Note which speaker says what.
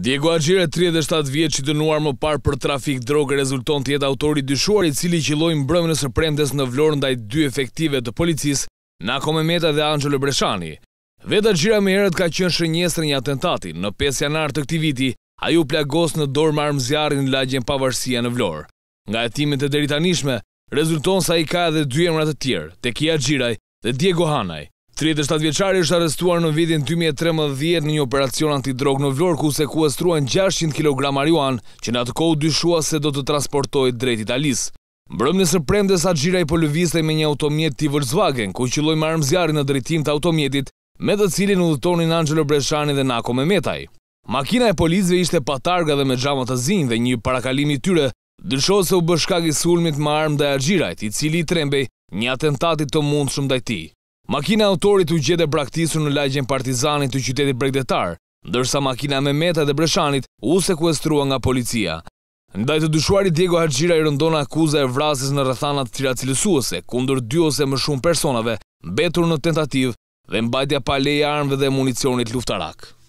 Speaker 1: Diego Agjire, 37 vjetë që dënuar më parë për trafik drogë, rezulton të jetë autori dyshuar i cili që lojnë brëmë në sërprendes në vlorë ndaj dy efektive të policis, Nako Memeta dhe Angelo Breshani. Vetë Agjira me herët ka qënë shënjesën një atentati. Në 5 janar të këti viti, a ju plagos në dorë marë në lagjen pavarësia në vlorë. Nga etimit e deritanishme, rezulton sa i ka edhe dy emrat të tjerë, Tekia Agjiraj dhe Diego Hanaj. 37 vjeçari është arrestuar në vitin 2013 në një operacion antidrog në Vlorë ku sekuestruan 600 kg marijuan, që në atë kohë dyshua se do të transportohej drejt Italisë. Mbrëmjes dhe sa gjira i po me një automjet t'i Volkswagen, ku qelloi me armë zjarri në drejtim të automjetit, me të cilin udhëtonin Angelo Breshani dhe Nako Memetaj. Makina e polizve ishte patarga dhe me xhama të zinj dhe një parakalimi i tyre dyshohet se u bë shkak i sulmit me armë ndaj i cili i trembej një atentati të mundshëm ndaj tij. Makina autorit u gjede braktisur në lagjen partizanit të qytetit bregdetar, ndërsa makina me meta dhe breshanit u sekuestrua nga policia. Ndaj të dyshuarit Diego Hargjira i rëndon akuza e vrasis në rëthanat të tira cilësuese, kundër dy ose më shumë personave, betur në tentativ dhe mbajtja pa leja armëve dhe municionit luftarak.